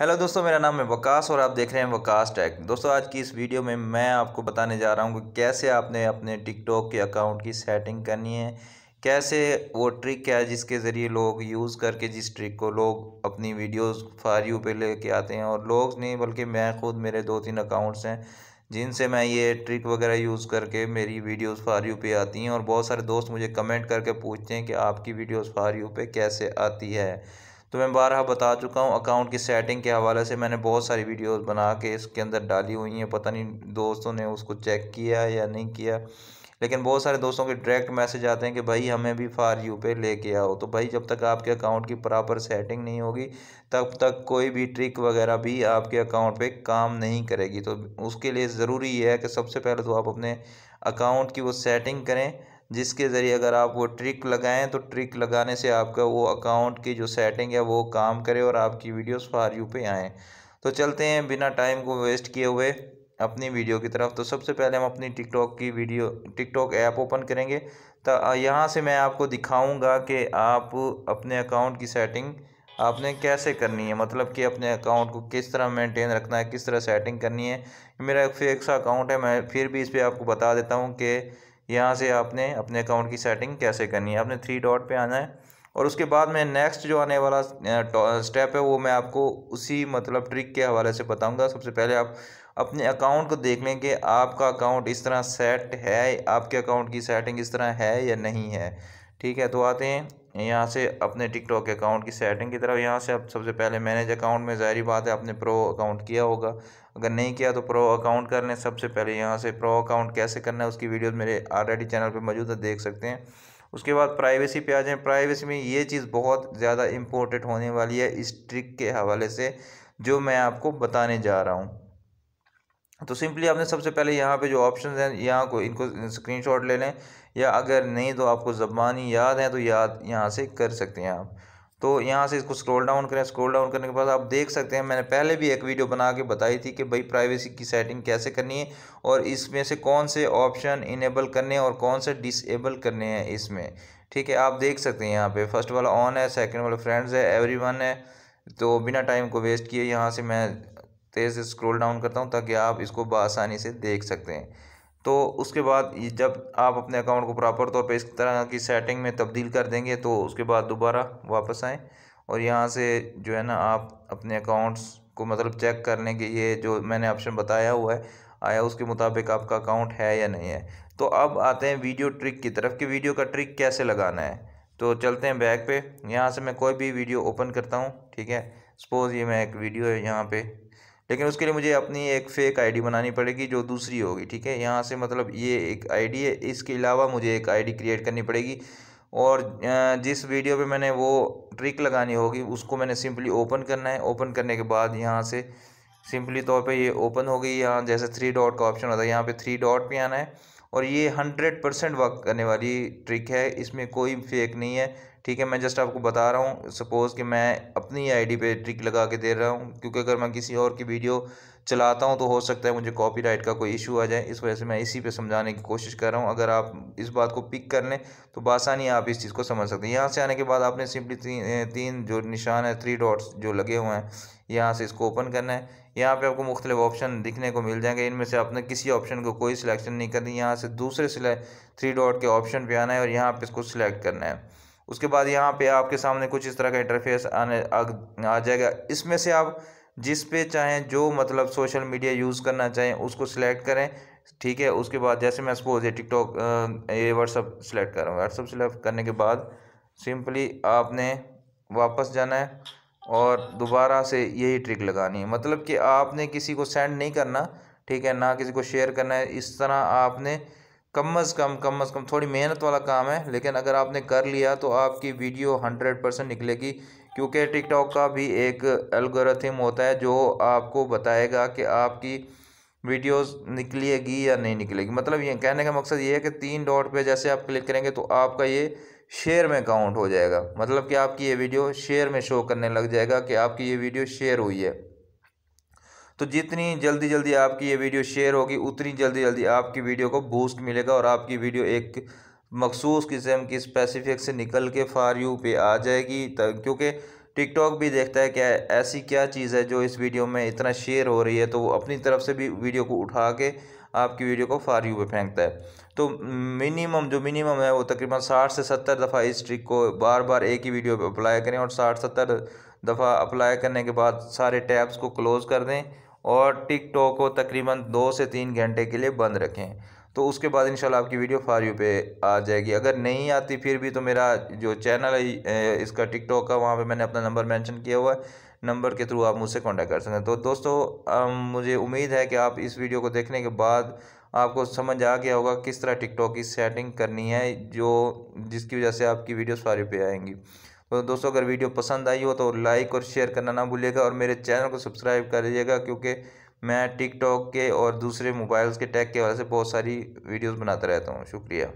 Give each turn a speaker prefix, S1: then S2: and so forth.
S1: hello दोस्तों मेरा नाम है वकास और आप देख रहे हैं वकास टैक दोस्तों आज की इस वीडियो में मैं आपको बताने जा रहा हूँ कि कैसे आपने अपने टिकटॉक के अकाउंट की सेटिंग करनी है कैसे वो ट्रिक है जिसके ज़रिए लोग यूज़ करके जिस ट्रिक को लोग अपनी वीडियोस फार यू ले लेके आते हैं और लोग नहीं बल्कि मैं खुद मेरे दो तीन अकाउंट्स हैं जिनसे मैं ये ट्रिक वगैरह यूज़ करके मेरी वीडियोस फार यू पे आती हैं और बहुत सारे दोस्त मुझे कमेंट करके पूछते हैं कि आपकी वीडियोस फार यू पे कैसे आती है तो मैं बारह बता चुका हूँ अकाउंट की सेटिंग के हवाले से मैंने बहुत सारी वीडियोस बना के इसके अंदर डाली हुई हैं पता नहीं दोस्तों ने उसको चेक किया या नहीं किया लेकिन बहुत सारे दोस्तों के डायरेक्ट मैसेज आते हैं कि भाई हमें भी फार यू पे लेके आओ तो भाई जब तक आपके अकाउंट की प्रॉपर सेटिंग नहीं होगी तब तक कोई भी ट्रिक वगैरह भी आपके अकाउंट पे काम नहीं करेगी तो उसके लिए ज़रूरी है कि सबसे पहले तो आप अपने अकाउंट की वो सेटिंग करें जिसके ज़रिए अगर आप वो ट्रिक लगाएं तो ट्रिक लगाने से आपका वो अकाउंट की जो सेटिंग है वो काम करे और आपकी वीडियोस फार यू पे आएँ तो चलते हैं बिना टाइम को वेस्ट किए हुए अपनी वीडियो की तरफ तो सबसे पहले हम अपनी टिकटॉक की वीडियो टिकटॉक ऐप ओपन करेंगे तो यहाँ से मैं आपको दिखाऊँगा कि आप अपने अकाउंट की सेटिंग आपने कैसे करनी है मतलब कि अपने अकाउंट को किस तरह मेंटेन रखना है किस तरह सेटिंग करनी है मेरा एक फेक सा अकाउंट है मैं फिर भी इस पर आपको बता देता हूँ कि यहाँ से आपने अपने अकाउंट की सेटिंग कैसे करनी है आपने थ्री डॉट पे आना है और उसके बाद में नेक्स्ट जो आने वाला स्टेप है वो मैं आपको उसी मतलब ट्रिक के हवाले से बताऊंगा सबसे पहले आप अपने अकाउंट को देख लें कि आपका अकाउंट इस तरह सेट है आपके अकाउंट की सेटिंग इस तरह है या नहीं है ठीक है तो आते हैं यहाँ से अपने टिकटॉक अकाउंट की सेटिंग की तरफ यहाँ से आप सबसे पहले मैनेज अकाउंट में जाहिर बात है आपने प्रो अकाउंट किया होगा अगर नहीं किया तो प्रो अकाउंट कर लें सबसे पहले यहाँ से प्रो अकाउंट कैसे करना है उसकी वीडियोस मेरे ऑलरेडी चैनल पर मौजूद है देख सकते हैं उसके बाद प्राइवेसी पे आ जाएँ प्राइवेसी में ये चीज़ बहुत ज़्यादा इम्पोर्टेंट होने वाली है इस ट्रिक के हवाले से जो मैं आपको बताने जा रहा हूँ तो सिंपली आपने सबसे पहले यहाँ पे जो ऑप्शन हैं यहाँ को इनको स्क्रीनशॉट ले लें या अगर नहीं तो आपको ज़बानी याद है तो याद यहाँ से कर सकते हैं आप तो यहाँ से इसको स्क्रॉल डाउन करें स्क्रॉल डाउन करने के बाद आप देख सकते हैं मैंने पहले भी एक वीडियो बना के बताई थी कि भाई प्राइवेसी की सेटिंग कैसे करनी है और इसमें से कौन से ऑप्शन इनेबल करने हैं और कौन से डिसेबल करने हैं इसमें ठीक है आप देख सकते हैं यहाँ पे फर्स्ट वाला ऑन है सेकंड वाला फ्रेंड्स है एवरी है तो बिना टाइम को वेस्ट किए यहाँ से मैं तेज़ से स्क्रोल डाउन करता हूँ ताकि आप इसको बसानी से देख सकते हैं तो उसके बाद जब आप अपने अकाउंट को प्रॉपर तौर पर इस तरह की सेटिंग में तब्दील कर देंगे तो उसके बाद दोबारा वापस आएँ और यहाँ से जो है ना आप अपने अकाउंट्स को मतलब चेक करने के ये जो मैंने ऑप्शन बताया हुआ है आया उसके मुताबिक आपका अकाउंट है या नहीं है तो अब आते हैं वीडियो ट्रिक की तरफ कि वीडियो का ट्रिक कैसे लगाना है तो चलते हैं बैक पे यहाँ से मैं कोई भी वीडियो ओपन करता हूँ ठीक है सपोज़ ये मैं एक वीडियो है यहाँ पे लेकिन उसके लिए मुझे अपनी एक फ़ेक आईडी बनानी पड़ेगी जो दूसरी होगी ठीक है यहाँ से मतलब ये एक आईडी है इसके अलावा मुझे एक आईडी क्रिएट करनी पड़ेगी और जिस वीडियो पे मैंने वो ट्रिक लगानी होगी उसको मैंने सिंपली ओपन करना है ओपन करने के बाद यहाँ से सिंपली तौर पे ये ओपन हो गई यहाँ जैसे थ्री डॉट का ऑप्शन होता है यहाँ पर थ्री डॉट भी आना है और ये हंड्रेड परसेंट वर्क करने वाली ट्रिक है इसमें कोई फेक नहीं है ठीक है मैं जस्ट आपको बता रहा हूँ सपोज़ कि मैं अपनी आईडी पे ट्रिक लगा के दे रहा हूँ क्योंकि अगर मैं किसी और की वीडियो चलाता हूँ तो हो सकता है मुझे कॉपीराइट का कोई इशू आ जाए इस वजह से मैं इसी पे समझाने की कोशिश कर रहा हूँ अगर आप इस बात को पिक कर लें तो बासानी आप इस चीज़ को समझ सकते हैं यहाँ से आने के बाद आपने सिंपली तीन जो निशान है थ्री डॉट्स जो लगे हुए हैं यहाँ से इसको ओपन करना है यहाँ पे आपको मुख्तलिफ ऑप्शन दिखने को मिल जाएंगे इनमें से आपने किसी ऑप्शन को कोई सिलेक्शन नहीं करनी यहाँ से दूसरे थ्री डॉट के ऑप्शन पर आना है और यहाँ पर इसको सिलेक्ट करना है उसके बाद यहाँ पे आपके सामने कुछ इस तरह का इंटरफेस आने आ, जाएगा इसमें से आप जिस पे चाहें जो मतलब सोशल मीडिया यूज़ करना चाहें उसको सिलेक्ट करें ठीक है उसके बाद जैसे मैं सपोज ये टिकटॉक ये व्हाट्सअप सेलेक्ट कर रहा हूँ व्हाट्सअप सेलेक्ट करने के बाद सिंपली आपने वापस जाना है और दोबारा से यही ट्रिक लगानी है मतलब कि आपने किसी को सेंड नहीं करना ठीक है ना किसी को शेयर करना है इस तरह आपने कम अज़ कम कम अज़ कम थोड़ी मेहनत वाला काम है लेकिन अगर आपने कर लिया तो आपकी वीडियो हंड्रेड परसेंट निकलेगी क्योंकि टिकटॉक का भी एक एल्गोरिथम होता है जो आपको बताएगा कि आपकी वीडियोस निकलेगी या नहीं निकलेगी मतलब ये कहने का मकसद ये है कि तीन डॉट पे जैसे आप क्लिक करेंगे तो आपका ये शेयर में काउंट हो जाएगा मतलब कि आपकी ये वीडियो शेयर में शो करने लग जाएगा कि आपकी ये वीडियो शेयर हुई है तो जितनी जल्दी जल्दी आपकी ये वीडियो शेयर होगी उतनी जल्दी जल्दी आपकी वीडियो को बूस्ट मिलेगा और आपकी वीडियो एक मखसूस किस्म की स्पेसिफिक से निकल के फार यू पे आ जाएगी क्योंकि टिकटॉक भी देखता है क्या ऐसी क्या चीज़ है जो इस वीडियो में इतना शेयर हो रही है तो वो अपनी तरफ से भी वीडियो को उठा के आपकी वीडियो को फार यू पे फेंकता है तो मिनिमम जो मिनिमम है वो तकरीबन साठ से सत्तर दफ़ा इस ट्रिक को बार बार एक ही वीडियो पे अप्लाई करें और साठ सत्तर दफ़ा अप्लाई करने के बाद सारे टैब्स को क्लोज़ कर दें और टिकटॉक को तकरीबन दो से तीन घंटे के लिए बंद रखें तो उसके बाद इंशाल्लाह आपकी वीडियो फार यू पे आ जाएगी अगर नहीं आती फिर भी तो मेरा जो चैनल है इसका टिकटॉक का वहाँ पे मैंने अपना नंबर मेंशन किया हुआ है नंबर के थ्रू आप मुझसे कांटेक्ट कर सकते हैं तो दोस्तों मुझे उम्मीद है कि आप इस वीडियो को देखने के बाद आपको समझ आ गया होगा किस तरह टिकटॉक की सेटिंग करनी है जो जिसकी वजह से आपकी वीडियो फार यू पे आएंगी तो दोस्तों अगर वीडियो पसंद आई हो तो लाइक और शेयर करना ना भूलिएगा और मेरे चैनल को सब्सक्राइब कर लीजिएगा क्योंकि मैं टिकटॉक के और दूसरे मोबाइल्स के टैग के वाले से बहुत सारी वीडियोस बनाता रहता हूँ शुक्रिया